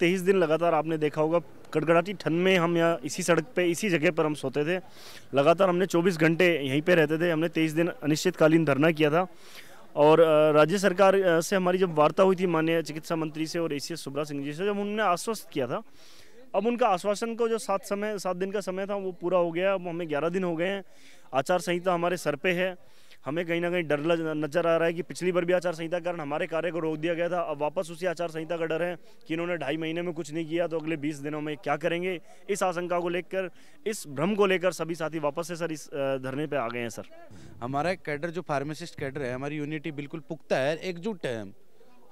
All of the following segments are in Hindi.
तेईस दिन लगातार आपने देखा होगा कड़कड़ाती ठंड में हम यहाँ इसी सड़क पे इसी जगह पर हम सोते थे लगातार हमने 24 घंटे यहीं पे रहते थे हमने 23 दिन अनिश्चितकालीन धरना किया था और राज्य सरकार से हमारी जब वार्ता हुई थी माननीय चिकित्सा मंत्री से और ए सी सुब्रा सिंह जी से जब उन्होंने आश्वस्त किया था अब उनका आश्वासन को जो सात समय सात दिन का समय था वो पूरा हो गया अब हमें ग्यारह दिन हो गए हैं आचार संहिता हमारे सर पर है हमें कहीं ना कहीं डर नजर आ रहा है कि पिछली बार भी आचार संहिता कारण हमारे कार्य को रोक दिया गया था अब वापस उसी आचार संहिता का डर है कि इन्होंने ढाई महीने में कुछ नहीं किया तो अगले बीस दिनों में क्या करेंगे इस आशंका को लेकर इस भ्रम को लेकर सभी साथी वापस से सर इस धरने पर आ गए हैं सर हमारा कैडर जो फार्मासिस्ट कैडर है हमारी यूनिटी बिल्कुल पुख्ता है एकजुट है हम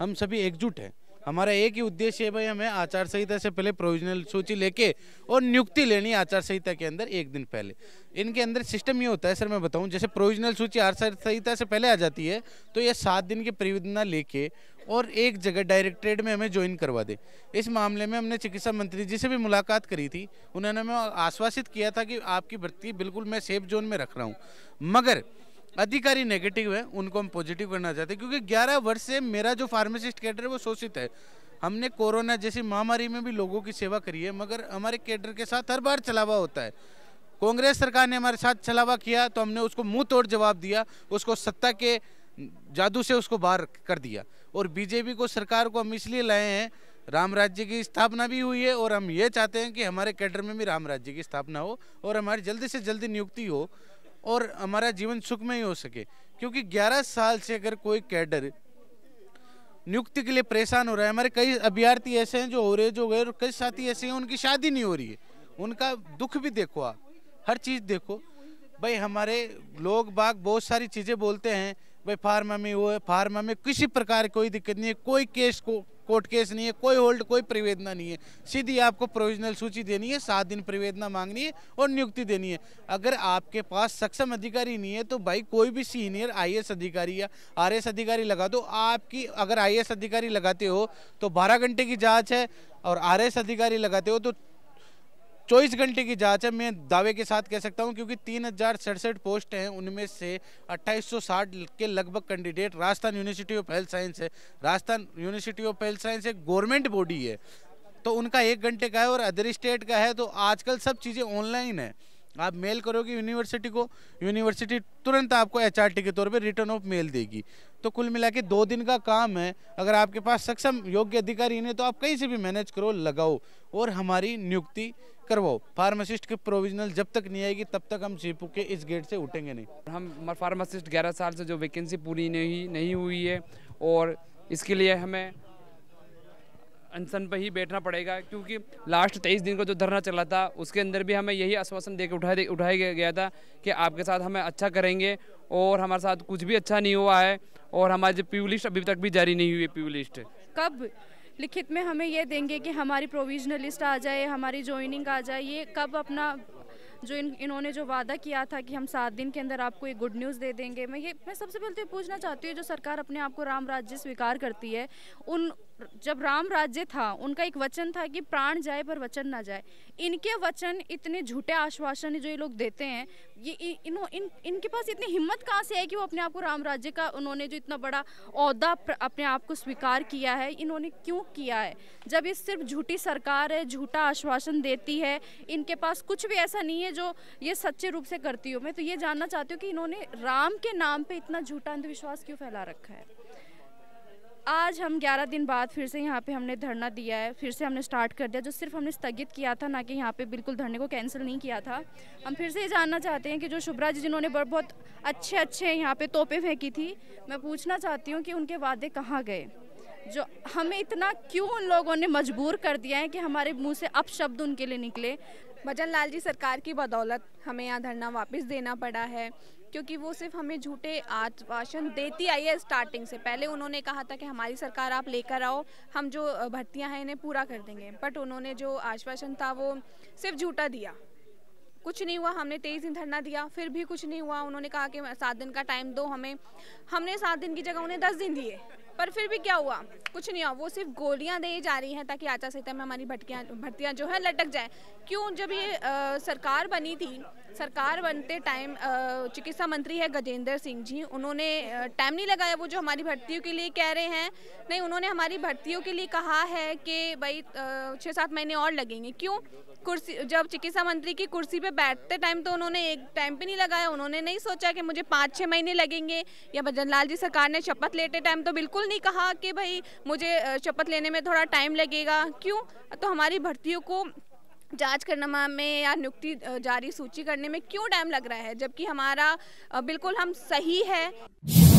हम सभी एकजुट हैं हमारा एक ही उद्देश्य है भाई हमें आचार संहिता से पहले प्रोविजनल सूची लेके और नियुक्ति लेनी आचार संहिता के अंदर एक दिन पहले इनके अंदर सिस्टम ये होता है सर मैं बताऊं जैसे प्रोविजनल सूची आचार संहिता से पहले आ जाती है तो ये सात दिन की प्रविधना लेके और एक जगह डायरेक्टरेट में हमें ज्वाइन करवा दे इस मामले में हमने चिकित्सा मंत्री जी से भी मुलाकात करी थी उन्होंने हमें आश्वासित किया था कि आपकी भर्ती बिल्कुल मैं सेफ जोन में रख रहा हूँ मगर अधिकारी नेगेटिव है उनको हम पॉजिटिव करना चाहते हैं क्योंकि 11 वर्ष से मेरा जो फार्मासिस्ट कैडर है वो शोषित है हमने कोरोना जैसी महामारी में भी लोगों की सेवा करी है मगर हमारे कैडर के साथ हर बार चलावा होता है कांग्रेस सरकार ने हमारे साथ चलावा किया तो हमने उसको मुँह तोड़ जवाब दिया उसको सत्ता के जादू से उसको बाहर कर दिया और बीजेपी को सरकार को हम इसलिए लाए हैं राम राज्य की स्थापना भी हुई है और हम ये चाहते हैं कि हमारे कैडर में भी राम राज्य की स्थापना हो और हमारी जल्दी से जल्दी नियुक्ति हो और हमारा जीवन सुखमय हो सके क्योंकि 11 साल से अगर कोई कैडर नियुक्ति के लिए परेशान हो रहा है हमारे कई अभ्यर्थी ऐसे हैं जो हो रहे जो गए और कई साथी ऐसे हैं उनकी शादी नहीं हो रही है उनका दुख भी देखो आप हर चीज़ देखो भाई हमारे लोग बाग बहुत सारी चीज़ें बोलते हैं भाई फार्मा में वो है फार्मा में किसी प्रकार कोई दिक्कत नहीं है कोई केस को कोर्ट केस नहीं है कोई होल्ड कोई प्रिवेदना नहीं है सीधी आपको प्रोविजनल सूची देनी है सात दिन प्रिवेदना मांगनी है और नियुक्ति देनी है अगर आपके पास सक्षम अधिकारी नहीं है तो भाई कोई भी सीनियर आई अधिकारी या आर अधिकारी लगा दो आपकी अगर आई अधिकारी लगाते हो तो बारह घंटे की जाँच है और आर अधिकारी लगाते हो तो चौबीस घंटे की जांच है मैं दावे के साथ कह सकता हूं क्योंकि तीन हजार सड़सठ पोस्ट हैं उनमें से 2860 के लगभग candidate Rajasthan university of health science है Rajasthan university of health science एक गवर्नमेंट बॉडी है तो उनका एक घंटे का है और अदर स्टेट का है तो आजकल सब चीज़ें ऑनलाइन है आप मेल करोगे यूनिवर्सिटी को यूनिवर्सिटी तुरंत आपको एच के तौर पर रिटर्न ऑफ मेल देगी तो कुल मिला के दो दिन का काम है अगर आपके पास सक्षम योग्य अधिकारी नहीं तो आप कहीं से भी मैनेज करो लगाओ और हमारी नियुक्ति करवाओ फार्मासिस्ट की प्रोविजनल जब तक नहीं आएगी तब तक हम सीपू के इस गेट से उठेंगे नहीं हम फार्मासिस्ट ग्यारह साल से जो वैकेंसी पूरी नहीं नहीं हुई है और इसके लिए हमें अनशन पर ही बैठना पड़ेगा क्योंकि लास्ट तेईस दिन को जो धरना चला था उसके अंदर भी हमें यही आश्वासन दे के उठाया उठाया गया था कि आपके साथ हमें अच्छा करेंगे और हमारे साथ कुछ भी अच्छा नहीं हुआ है और हमारी पी लिस्ट अभी तक भी जारी नहीं हुई है पी लिस्ट कब लिखित में हमें ये देंगे कि हमारी प्रोविजनल लिस्ट आ जाए हमारी ज्वाइनिंग आ जाए ये कब अपना जो इन इन्होंने जो वादा किया था कि हम सात दिन के अंदर आपको ये गुड न्यूज़ दे देंगे मैं ये मैं सबसे पहले तो ये पूछना चाहती हूँ जो सरकार अपने आप को राम राज्य स्वीकार करती है उन जब राम राज्य था उनका एक वचन था कि प्राण जाए पर वचन ना जाए इनके वचन इतने झूठे आश्वासन जो ये लोग देते हैं ये इन, इन इनके पास इतनी हिम्मत कहाँ से है कि वो अपने आप को राम राज्य का उन्होंने जो इतना बड़ा अहदा अपने आप को स्वीकार किया है इन्होंने क्यों किया है जब ये सिर्फ झूठी सरकार है झूठा आश्वासन देती है इनके पास कुछ भी ऐसा नहीं है जो ये सच्चे रूप से करती हो मैं तो ये जानना चाहती हूँ कि इन्होंने राम के नाम पर इतना झूठा अंधविश्वास क्यों फैला रखा है आज हम 11 दिन बाद फिर से यहाँ पे हमने धरना दिया है फिर से हमने स्टार्ट कर दिया जो सिर्फ हमने स्थगित किया था ना कि यहाँ पे बिल्कुल धरने को कैंसिल नहीं किया था हम फिर से ये जानना चाहते हैं कि जो शुभ्रा जी जिन्होंने बहुत अच्छे अच्छे यहाँ पे तोपे फेंकी थी मैं पूछना चाहती हूँ कि उनके वादे कहाँ गए जो हमें इतना क्यों उन लोगों ने मजबूर कर दिया है कि हमारे मुँह से अपशब्द उनके लिए निकले भजन लाल जी सरकार की बदौलत हमें यहाँ धरना वापस देना पड़ा है क्योंकि वो सिर्फ हमें झूठे आश्वासन देती आई है स्टार्टिंग से पहले उन्होंने कहा था कि हमारी सरकार आप लेकर आओ हम जो भर्तियां हैं इन्हें पूरा कर देंगे बट उन्होंने जो आश्वासन था वो सिर्फ झूठा दिया कुछ नहीं हुआ हमने तेईस दिन धरना दिया फिर भी कुछ नहीं हुआ उन्होंने कहा कि सात दिन का टाइम दो हमें हमने सात दिन की जगह उन्हें दस दिन दिए पर फिर भी क्या हुआ कुछ नहीं हुआ वो सिर्फ गोलियां दी जा रही हैं ताकि आचार संहिता में हमारी भटकियाँ भर्तियाँ जो हैं लटक जाए क्यों जब ये आ, सरकार बनी थी सरकार बनते टाइम चिकित्सा मंत्री है गजेंद्र सिंह जी उन्होंने टाइम नहीं लगाया वो जो हमारी भर्तियों के लिए कह रहे हैं नहीं उन्होंने हमारी भर्तियों के लिए कहा है कि भाई छः सात महीने और लगेंगे क्यों कुर्सी जब चिकित्सा मंत्री की कुर्सी पे बैठते टाइम तो उन्होंने एक टाइम पे नहीं लगाया उन्होंने नहीं सोचा कि मुझे पाँच छः महीने लगेंगे या भजन लाल जी सरकार ने शपथ लेते टाइम तो बिल्कुल नहीं कहा कि भाई मुझे शपथ लेने में थोड़ा टाइम लगेगा क्यों तो हमारी भर्तियों को जांच करना में या नियुक्ति जारी सूची करने में क्यों टाइम लग रहा है जबकि हमारा बिल्कुल हम सही है